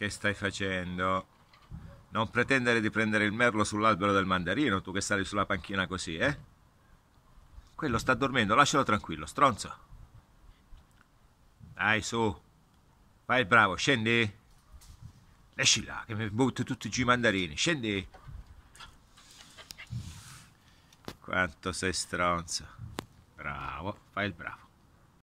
che stai facendo? Non pretendere di prendere il merlo sull'albero del mandarino, tu che stai sulla panchina così, eh? Quello sta dormendo, lascialo tranquillo, stronzo. Dai, su. Vai, bravo, scendi. Esci là, che mi butto tutti giù i mandarini. Scendi. Quanto sei stronzo. Bravo, fai il bravo.